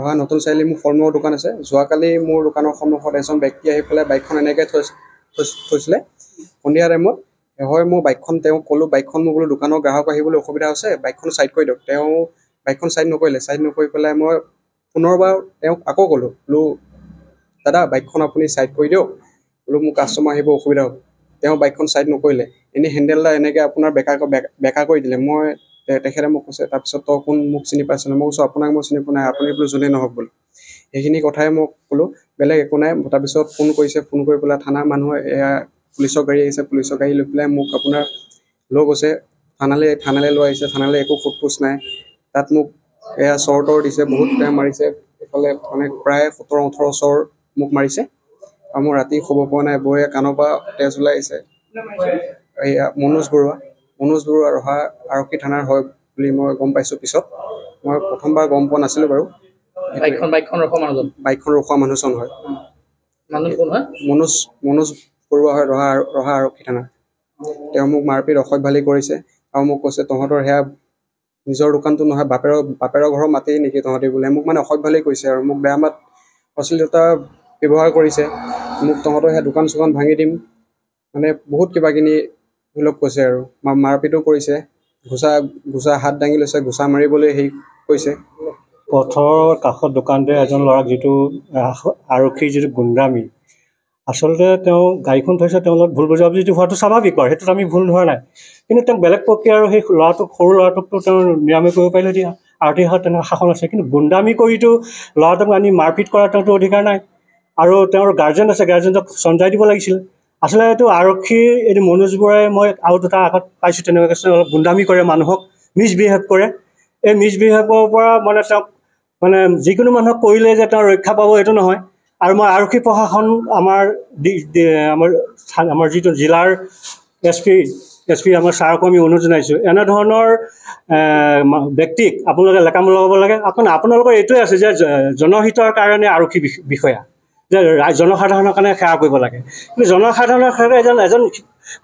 ৰহা নতুন চাৰিআলি মোৰ ফল মূলৰ দোকান আছে যোৱাকালি মোৰ দোকানৰ সন্মুখত এজন ব্যক্তি আহি পেলাই বাইকখন এনেকৈ থৈ থৈ থৈছিলে সন্ধিয়া টাইমত হয় মোৰ বাইকখন তেওঁ ক'লোঁ বাইকখন মোৰ বোলো দোকানৰ গ্ৰাহক আহিবলৈ অসুবিধা হৈছে বাইকখন চাইড কৰি দিয়ক তেওঁ বাইকখন চাইড নকৰিলে ছাইড নকৰি পেলাই মই পুনৰবাৰ তেওঁক আকৌ ক'লোঁ বোলো দাদা বাইকখন আপুনি চাইড কৰি দিয়ক বোলো মোৰ কাষ্টমাৰ আহিব অসুবিধা হ'ব তেওঁ বাইকখন চাইড নকৰিলে এনেই হেণ্ডেলডাল এনেকৈ আপোনাৰ বেকা বেকা কৰি দিলে মই তেখেতে মোক কৈছে তাৰপিছত তই কোন মোক চিনি পাইছ নাই মই কৈছোঁ আপোনাক মই চিনি পোৱা নাই আপুনি বোলো যোনেই নহওক বোলো সেইখিনি কথাই মোক ক'লোঁ বেলেগ একো নাই তাৰপিছত ফোন কৰিছে ফোন কৰি পেলাই থানাৰ মানুহে এয়া পুলিচৰ গাড়ী আহিছে পুলিচৰ গাড়ী লৈ পেলাই মোক আপোনাৰ লৈ গৈছে থানালৈ থানালৈ লৈ আহিছে থানালৈ একো ফুট পোষ্ট নাই তাত মোক এয়া চৰ তৰ দিছে বহুত টাইম মাৰিছে এইফালে মানে প্ৰায় সোতৰ ওঠৰ চৰ মোক মাৰিছে আৰু মোৰ ৰাতি শুব পৰা নাই বৌয়ে কাণৰ পৰা তেজ ওলাই আহিছে এয়া মনোজ বৰুৱা মনোজ বৰুৱা ৰহা আৰক্ষী থানাৰ হয় বুলি মই গম পাইছো পিছত মই প্ৰথমবাৰ গম পোৱা নাছিলোঁ বাৰু বাইকখন ৰখোৱা মানুহজন হয় মনোজ মনোজ বৰুৱা হয় ৰহা ৰহা আৰক্ষী থানাৰ তেওঁ মোক মাৰপিট অসভ্যালি কৰিছে আৰু মোক কৈছে তহঁতৰ সেয়া নিজৰ দোকানটো নহয় বাপেৰৰ বাপেৰৰ ঘৰৰ মাতি নেকি তহঁতি বোলে মোক মানে অসভ্যালেই কৈছে আৰু মোক বেয়া মাত অশ্লীলতা ব্যৱহাৰ কৰিছে মোক তহঁতৰ সেয়া দোকান চোকান ভাঙি দিম মানে বহুত কিবা কিনি ধৰি লওক কৈছে আৰু মাৰপিটো কৰিছে ঘোচা ঘোচা হাত দাঙি লৈছে ঘোচা মাৰিবলৈ সেই কৈছে পথৰ কাষত দোকানতে এজন ল'ৰাক যিটো আৰক্ষীৰ যিটো গুণ্ডামী আচলতে তেওঁ গাড়ীখন থৈছে তেওঁ লগত ভুল বুজাবুজিটো হোৱাটো স্বাভাৱিক আৰু সেইটোত আমি ভুল ধৰা নাই কিন্তু তেওঁক বেলেগ প্ৰক্ৰিয়া আৰু সেই ল'ৰাটোক সৰু ল'ৰাটোকতো তেওঁ নিৰাময় কৰিব পাৰিলে এতিয়া আৰ্থিক হাত তেনেকুৱা শাসন আছে কিন্তু গুণ্ডামী কৰিটো ল'ৰাটোক আনি মাৰপিট কৰা তেওঁটো অধিকাৰ নাই আৰু তেওঁৰ গাৰ্জেন আছে গাৰ্জেনক চঞ্জাই দিব লাগিছিল আচলতে এইটো আৰক্ষী এইটো মনোজ বৰাই মই আৰু দুটা আগত পাইছোঁ তেনেকুৱা কিছুমান অলপ গুণ্ডামী কৰে মানুহক মিছবিহেভ কৰে এই মিছবিহেভৰ পৰা মানে তেওঁক মানে যিকোনো মানুহক কৰিলে যে তেওঁ ৰক্ষা পাব এইটো নহয় আৰু মই আৰক্ষী প্ৰশাসন আমাৰ আমাৰ আমাৰ যিটো জিলাৰ এছ পি এছ পি আমাৰ ছাৰকো আমি অনুৰোধ জনাইছোঁ এনেধৰণৰ ব্যক্তিক আপোনালোকে লেকামূলক লগাব লাগে আপোনাৰ আপোনালোকৰ এইটোৱে আছে যে জনহিতৰ কাৰণে আৰক্ষী বিষয়া যে জনসাধাৰণৰ কাৰণে সেৱা কৰিব লাগে কিন্তু জনসাধাৰণৰ কাৰণে এজন এজন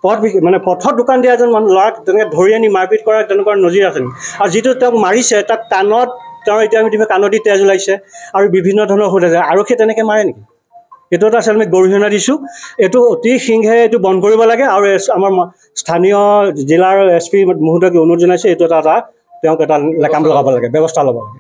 পথ মানে পথত দোকান দিয়া এজন মানুহ ল'ৰাক তেনেকৈ ধৰি আনি মাৰপিট কৰা তেনেকুৱা নজিৰ আছে নেকি আৰু যিটো তেওঁক মাৰিছে তাক কাণত তেওঁ এতিয়া আমি দিবলৈ কাণত দি তেজ ওলাইছে আৰু বিভিন্ন ধৰণৰ সুধা যায় আৰক্ষীয়ে তেনেকৈ মাৰে নেকি এইটো এটা আচলতে আমি গৰিহণা দিছোঁ এইটো অতি সিংহে এইটো বন্ধ কৰিব লাগে আৰু আমাৰ স্থানীয় জিলাৰ এছ পি মহোদয়ক অনুৰোধ জনাইছে এইটো এটা এটা তেওঁক এটা লেকাম লগাব লাগে ব্যৱস্থা ল'ব লাগে